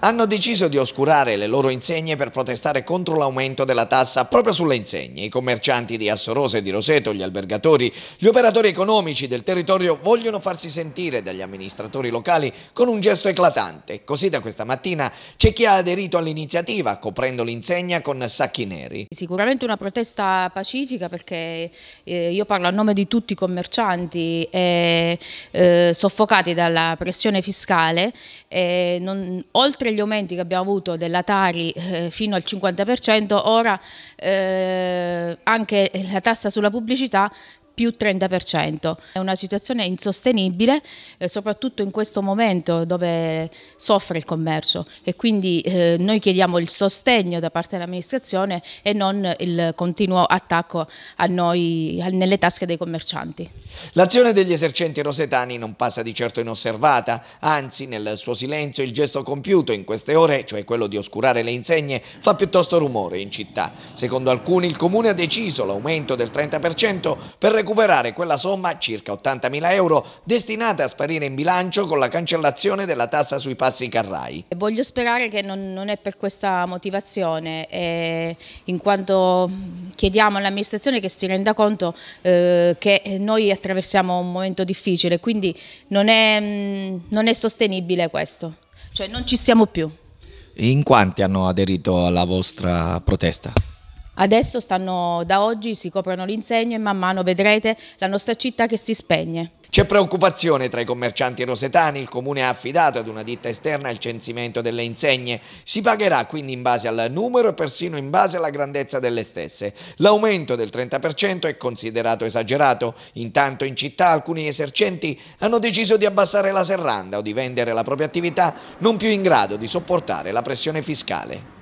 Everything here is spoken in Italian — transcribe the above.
hanno deciso di oscurare le loro insegne per protestare contro l'aumento della tassa proprio sulle insegne. I commercianti di Assorosa e di Roseto, gli albergatori, gli operatori economici del territorio vogliono farsi sentire dagli amministratori locali con un gesto eclatante. Così da questa mattina c'è chi ha aderito all'iniziativa coprendo l'insegna con sacchi neri. Sicuramente una protesta pacifica perché eh, io parlo a nome di tutti i commercianti eh, eh, soffocati dalla pressione fiscale. oltre oltre agli aumenti che abbiamo avuto della Tari eh, fino al 50%, ora eh, anche la tassa sulla pubblicità più 30%. È una situazione insostenibile, eh, soprattutto in questo momento dove soffre il commercio e quindi eh, noi chiediamo il sostegno da parte dell'amministrazione e non il continuo attacco a noi, a, nelle tasche dei commercianti. L'azione degli esercenti rosetani non passa di certo inosservata, anzi nel suo silenzio il gesto compiuto in queste ore, cioè quello di oscurare le insegne, fa piuttosto rumore in città. Secondo alcuni il Comune ha deciso l'aumento del 30% per regolare recuperare quella somma, circa 80.000 euro, destinata a sparire in bilancio con la cancellazione della tassa sui passi carrai. Voglio sperare che non, non è per questa motivazione, eh, in quanto chiediamo all'amministrazione che si renda conto eh, che noi attraversiamo un momento difficile, quindi non è, mm, non è sostenibile questo, cioè non ci stiamo più. In quanti hanno aderito alla vostra protesta? Adesso stanno, da oggi si coprono l'insegno e man mano vedrete la nostra città che si spegne. C'è preoccupazione tra i commercianti rosetani, il comune ha affidato ad una ditta esterna il censimento delle insegne, si pagherà quindi in base al numero e persino in base alla grandezza delle stesse. L'aumento del 30% è considerato esagerato, intanto in città alcuni esercenti hanno deciso di abbassare la serranda o di vendere la propria attività non più in grado di sopportare la pressione fiscale.